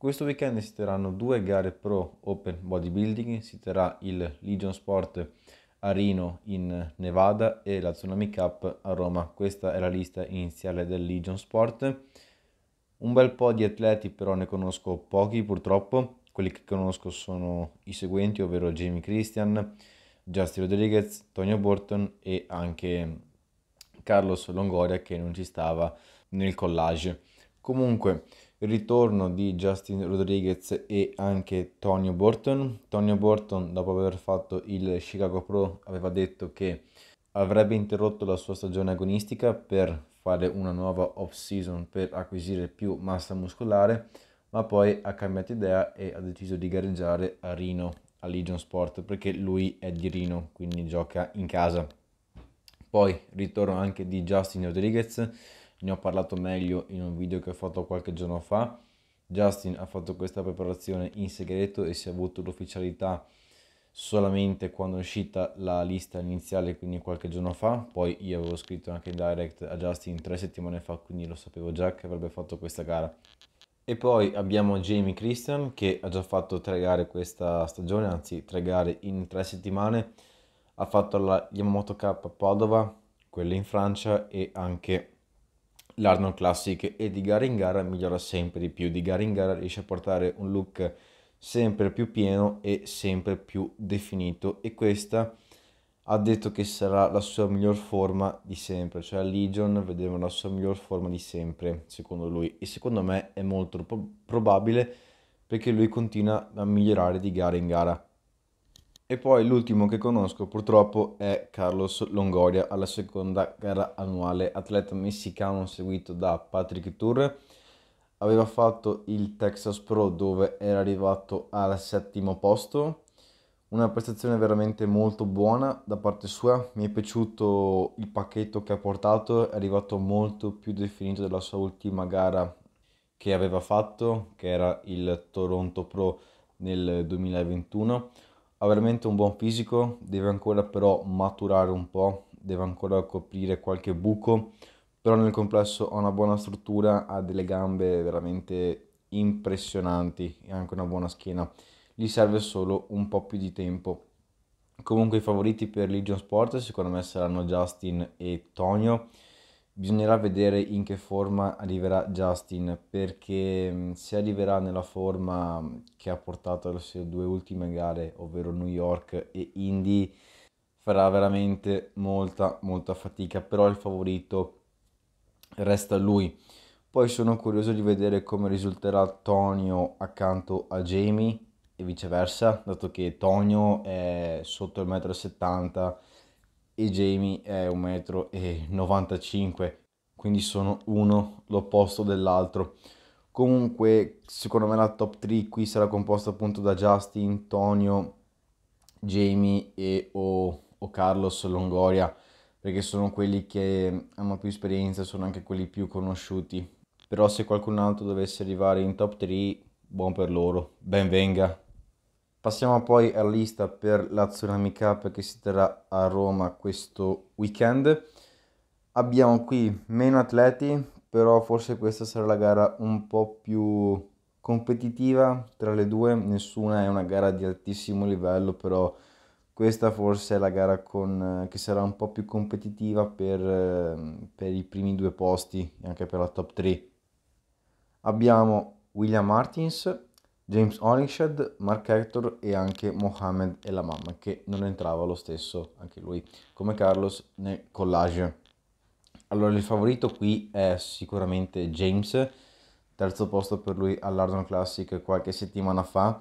Questo weekend si terranno due gare pro Open Bodybuilding, si terrà il Legion Sport a Reno in Nevada e la Tsunami Cup a Roma. Questa è la lista iniziale del Legion Sport. Un bel po' di atleti però ne conosco pochi purtroppo, quelli che conosco sono i seguenti, ovvero Jamie Christian, Justin Rodriguez, Tonio Burton e anche Carlos Longoria che non ci stava nel collage. Comunque, il ritorno di Justin Rodriguez e anche Tonio Burton. Tonio Burton, dopo aver fatto il Chicago Pro, aveva detto che avrebbe interrotto la sua stagione agonistica per fare una nuova off-season per acquisire più massa muscolare, ma poi ha cambiato idea e ha deciso di gareggiare a Rino, a Legion Sport, perché lui è di Rino, quindi gioca in casa. Poi ritorno anche di Justin Rodriguez ne ho parlato meglio in un video che ho fatto qualche giorno fa. Justin ha fatto questa preparazione in segreto e si è avuto l'ufficialità solamente quando è uscita la lista iniziale, quindi qualche giorno fa. Poi io avevo scritto anche in direct a Justin tre settimane fa, quindi lo sapevo già che avrebbe fatto questa gara. E poi abbiamo Jamie Christian che ha già fatto tre gare questa stagione, anzi tre gare in tre settimane. Ha fatto la Yamamoto K Padova, quella in Francia e anche l'Arnold Classic e di gara in gara migliora sempre di più, di gara in gara riesce a portare un look sempre più pieno e sempre più definito e questa ha detto che sarà la sua miglior forma di sempre, cioè a Legion vedremo la sua miglior forma di sempre, secondo lui, e secondo me è molto pro- probabile perché lui continua a migliorare di gara in gara. E poi l'ultimo che conosco purtroppo è Carlos Longoria alla seconda gara annuale, atleta messicano seguito da Patrick Tour. Aveva fatto il Texas Pro dove era arrivato al settimo posto. Una prestazione veramente molto buona da parte sua, mi è piaciuto il pacchetto che ha portato, è arrivato molto più definito della sua ultima gara che aveva fatto, che era il Toronto Pro nel 2021 ha veramente un buon fisico, deve ancora però maturare un po', deve ancora coprire qualche buco, però nel complesso ha una buona struttura, ha delle gambe veramente impressionanti e anche una buona schiena. Gli serve solo un po' più di tempo. Comunque i favoriti per Legion Sport secondo me saranno Justin e Tonio. Bisognerà vedere in che forma arriverà Justin, perché mm, se arriverà nella forma mm, che ha portato alle sue due ultime gare, ovvero New York e Indy, farà veramente molta molta fatica, però il favorito resta lui. Poi sono curioso di vedere come risulterà Tonio accanto a Jamie e viceversa, dato che Tonio è sotto il 1,70 m e Jamie è 1,95 m, quindi sono uno l'opposto dell'altro. Comunque, secondo me la top 3 qui sarà composta appunto da Justin, Tonio, Jamie e o, o Carlos Longoria, perché sono quelli che hanno più esperienza, sono anche quelli più conosciuti. Però se qualcun altro dovesse arrivare in top 3, buon per loro, ben venga. Passiamo poi alla lista per la Tsunami Cup che si terrà a Roma questo weekend. Abbiamo qui meno atleti, però forse questa sarà la gara un po' più competitiva tra le due. Nessuna è una gara di altissimo livello, però questa forse è la gara con, che sarà un po' più competitiva per, per i primi due posti e anche per la top 3. Abbiamo William Martins, James Onished, Mark Hector e anche Mohamed e la mamma, che non entrava lo stesso, anche lui, come Carlos nel collage. Allora il favorito qui è sicuramente James, terzo posto per lui all'Ardon Classic qualche settimana fa,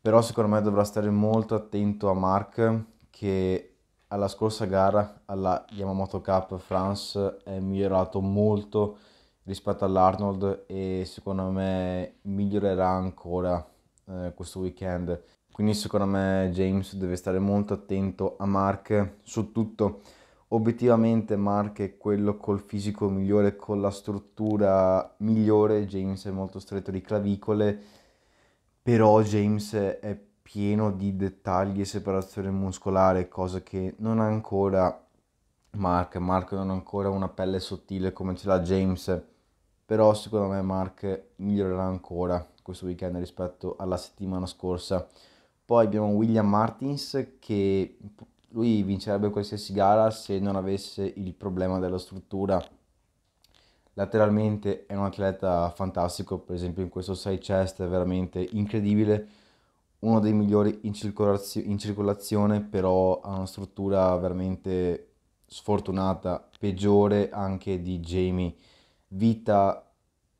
però secondo me dovrà stare molto attento a Mark che alla scorsa gara alla Yamamoto Cup France è migliorato molto rispetto all'Arnold e secondo me migliorerà ancora eh, questo weekend. Quindi secondo me James deve stare molto attento a Mark su tutto. Obiettivamente Mark è quello col fisico migliore, con la struttura migliore, James è molto stretto di clavicole, però James è pieno di dettagli e separazione muscolare, cosa che non ha ancora Mark. Mark non ha ancora una pelle sottile come ce l'ha James però secondo me Mark migliorerà ancora questo weekend rispetto alla settimana scorsa. Poi abbiamo William Martins che lui vincerebbe qualsiasi gara se non avesse il problema della struttura. Lateralmente è un atleta fantastico, per esempio in questo 6 chest è veramente incredibile, uno dei migliori in, circolazio- in circolazione, però ha una struttura veramente sfortunata, peggiore anche di Jamie vita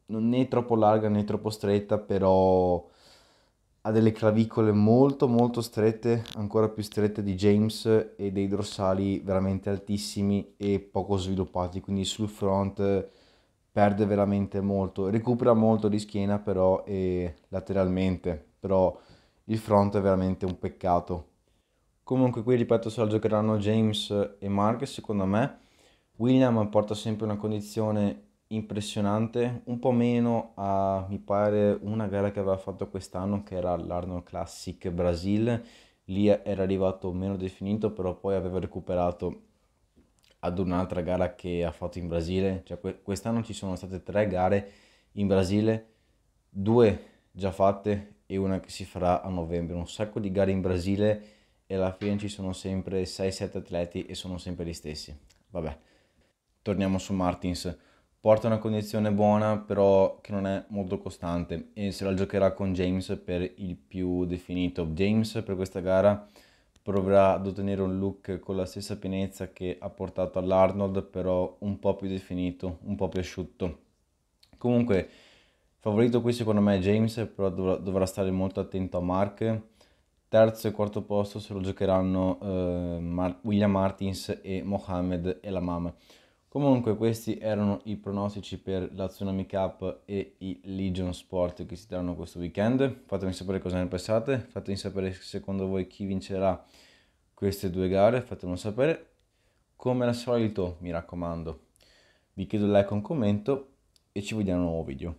non né troppo larga né troppo stretta, però ha delle clavicole molto molto strette, ancora più strette di James e dei dorsali veramente altissimi e poco sviluppati, quindi sul front perde veramente molto, recupera molto di schiena però e lateralmente, però il front è veramente un peccato. Comunque qui ripeto se la giocheranno James e Mark secondo me William porta sempre una condizione impressionante, un po' meno a, mi pare, una gara che aveva fatto quest'anno che era l'Arnold Classic Brasil, lì era arrivato meno definito, però poi aveva recuperato ad un'altra gara che ha fatto in Brasile, cioè quest'anno ci sono state tre gare in Brasile, due già fatte e una che si farà a novembre, un sacco di gare in Brasile e alla fine ci sono sempre 6-7 atleti e sono sempre gli stessi. Vabbè, torniamo su Martins porta una condizione buona, però che non è molto costante e se la giocherà con James per il più definito. James per questa gara proverà ad ottenere un look con la stessa pienezza che ha portato all'Arnold, però un po' più definito, un po' più asciutto. Comunque, favorito qui secondo me è James, però dovrà, dovrà stare molto attento a Mark. Terzo e quarto posto se lo giocheranno eh, Mar- William Martins e Mohamed Elamam. Comunque questi erano i pronostici per la Tsunami Cup e i Legion Sport che si daranno questo weekend. Fatemi sapere cosa ne pensate, fatemi sapere secondo voi chi vincerà queste due gare, fatemelo sapere. Come al solito, mi raccomando, vi chiedo like e un commento e ci vediamo in un nuovo video.